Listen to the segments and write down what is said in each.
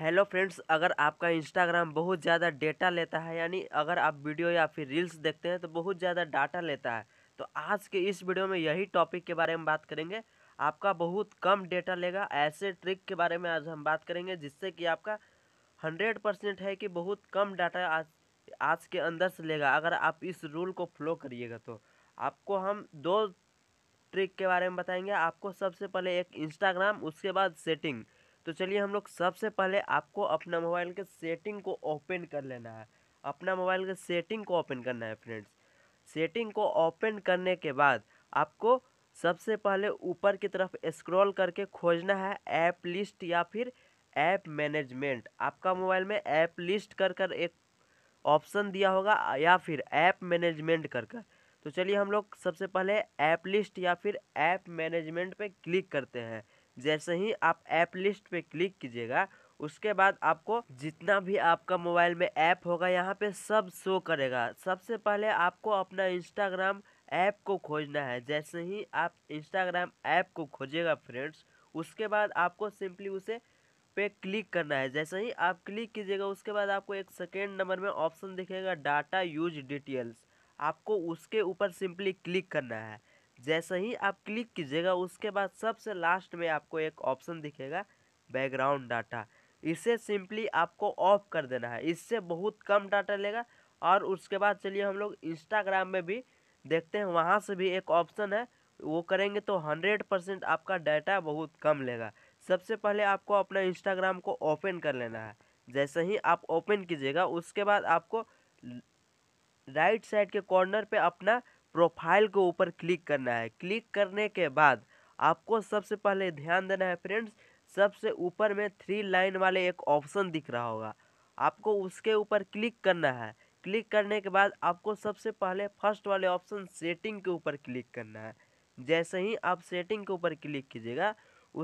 Hello friends अगर आपका Instagram बहुत ज़्यादा डेटा लेता है यानी अगर आप वीडियो या फिर रील्स देखते हैं तो बहुत ज़्यादा डाटा लेता है तो आज के इस वीडियो में यही टॉपिक के बारे में बात करेंगे आपका बहुत कम डेटा लेगा ऐसे ट्रिक के बारे में आज हम बात करेंगे जिससे कि आपका हंड्रेड परसेंट है कि बहुत कम डाटा आज आज के अंदर से लेगा अगर आप इस रूल को फॉलो करिएगा तो आपको हम दो ट्रिक के बारे में बताएंगे आपको सबसे पहले एक इंस्टाग्राम उसके बाद सेटिंग तो चलिए हम लोग सबसे पहले आपको अपना मोबाइल के सेटिंग को ओपन कर लेना है अपना मोबाइल के सेटिंग को ओपन करना है फ्रेंड्स सेटिंग को ओपन करने के बाद आपको सबसे पहले ऊपर की तरफ स्क्रॉल करके खोजना है ऐप लिस्ट या फिर ऐप मैनेजमेंट आपका मोबाइल में ऐप लिस्ट कर कर एक ऑप्शन दिया होगा या फिर ऐप मैनेजमेंट कर कर तो चलिए हम लोग सबसे पहले ऐप लिस्ट या फिर ऐप मैनेजमेंट पे क्लिक करते हैं जैसे ही आप ऐप लिस्ट पे क्लिक कीजिएगा उसके बाद आपको जितना भी आपका मोबाइल में ऐप होगा यहाँ पे सब शो करेगा सबसे पहले आपको अपना इंस्टाग्राम ऐप को खोजना है जैसे ही आप इंस्टाग्राम ऐप को खोजेगा फ्रेंड्स उसके बाद आपको सिंपली उसे पे क्लिक करना है जैसे ही आप क्लिक कीजिएगा उसके बाद आपको एक सेकेंड नंबर में ऑप्शन दिखेगा डाटा यूज डिटेल्स आपको उसके ऊपर सिंपली क्लिक करना है जैसे ही आप क्लिक कीजिएगा उसके बाद सबसे लास्ट में आपको एक ऑप्शन दिखेगा बैकग्राउंड डाटा इसे सिंपली आपको ऑफ कर देना है इससे बहुत कम डाटा लेगा और उसके बाद चलिए हम लोग इंस्टाग्राम में भी देखते हैं वहाँ से भी एक ऑप्शन है वो करेंगे तो हंड्रेड परसेंट आपका डाटा बहुत कम लेगा सबसे पहले आपको अपना इंस्टाग्राम को ओपन कर लेना है जैसे ही आप ओपन कीजिएगा उसके बाद आपको राइट साइड के कॉर्नर पे अपना प्रोफाइल के ऊपर क्लिक करना है क्लिक करने के बाद आपको सबसे पहले ध्यान देना है फ्रेंड्स सबसे ऊपर में थ्री लाइन वाले एक ऑप्शन दिख रहा होगा आपको उसके ऊपर क्लिक करना है क्लिक करने के बाद आपको सबसे पहले फर्स्ट वाले ऑप्शन सेटिंग के ऊपर क्लिक करना है जैसे ही आप सेटिंग के ऊपर क्लिक कीजिएगा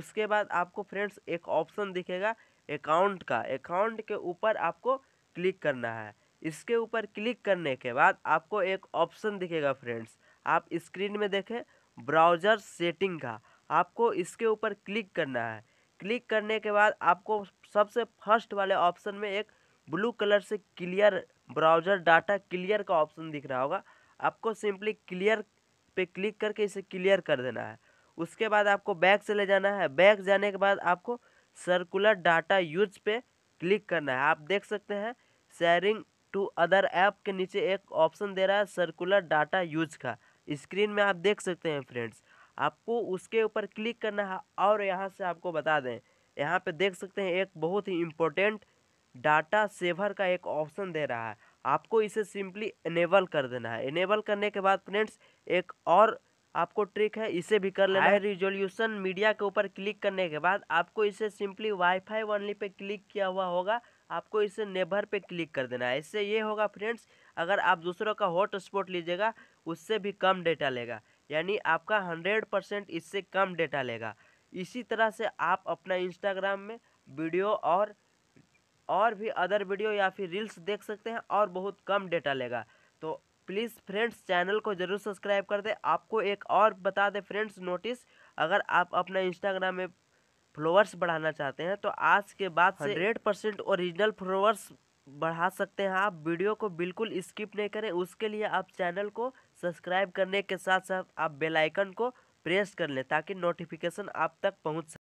उसके बाद आपको फ्रेंड्स एक ऑप्शन दिखेगा अकाउंट का अकाउंट के ऊपर आपको क्लिक करना है इसके ऊपर क्लिक करने के बाद आपको एक ऑप्शन दिखेगा फ्रेंड्स आप स्क्रीन में देखें ब्राउज़र सेटिंग का आपको इसके ऊपर क्लिक करना है क्लिक करने के बाद आपको सबसे फर्स्ट वाले ऑप्शन में एक ब्लू कलर से क्लियर ब्राउज़र डाटा क्लियर का ऑप्शन दिख रहा होगा आपको सिंपली क्लियर पे क्लिक करके इसे क्लियर कर देना है उसके बाद आपको बैक से ले जाना है बैक जाने के बाद आपको सर्कुलर डाटा यूज पे क्लिक करना है आप देख सकते हैं शेयरिंग टू अदर ऐप के नीचे एक ऑप्शन दे रहा है सर्कुलर डाटा यूज का स्क्रीन में आप देख सकते हैं फ्रेंड्स आपको उसके ऊपर क्लिक करना है और यहाँ से आपको बता दें यहाँ पे देख सकते हैं एक बहुत ही इम्पोर्टेंट डाटा सेवर का एक ऑप्शन दे रहा है आपको इसे सिंपली इनेबल कर देना है इनेबल करने के बाद फ्रेंड्स एक और आपको ट्रिक है इसे भी कर लेना है हाँ। रिजोल्यूशन मीडिया के ऊपर क्लिक करने के बाद आपको इसे सिंपली वाईफाई ओनली पे क्लिक किया हुआ होगा आपको इसे नेबर पे क्लिक कर देना है इससे ये होगा फ्रेंड्स अगर आप दूसरों का हॉट स्पॉट लीजिएगा उससे भी कम डेटा लेगा यानी आपका हंड्रेड परसेंट इससे कम डेटा लेगा इसी तरह से आप अपना इंस्टाग्राम में वीडियो और और भी अदर वीडियो या फिर रील्स देख सकते हैं और बहुत कम डेटा लेगा तो प्लीज़ फ्रेंड्स चैनल को ज़रूर सब्सक्राइब कर दें आपको एक और बता दें फ्रेंड्स नोटिस अगर आप अपना इंस्टाग्राम में फ्लोवर्स बढ़ाना चाहते हैं तो आज के बाद हंड्रेड परसेंट ओरिजिनल फ्लोवर्स बढ़ा सकते हैं आप वीडियो को बिल्कुल स्किप नहीं करें उसके लिए आप चैनल को सब्सक्राइब करने के साथ साथ आप बेलाइकन को प्रेस कर लें ताकि नोटिफिकेशन आप तक पहुँच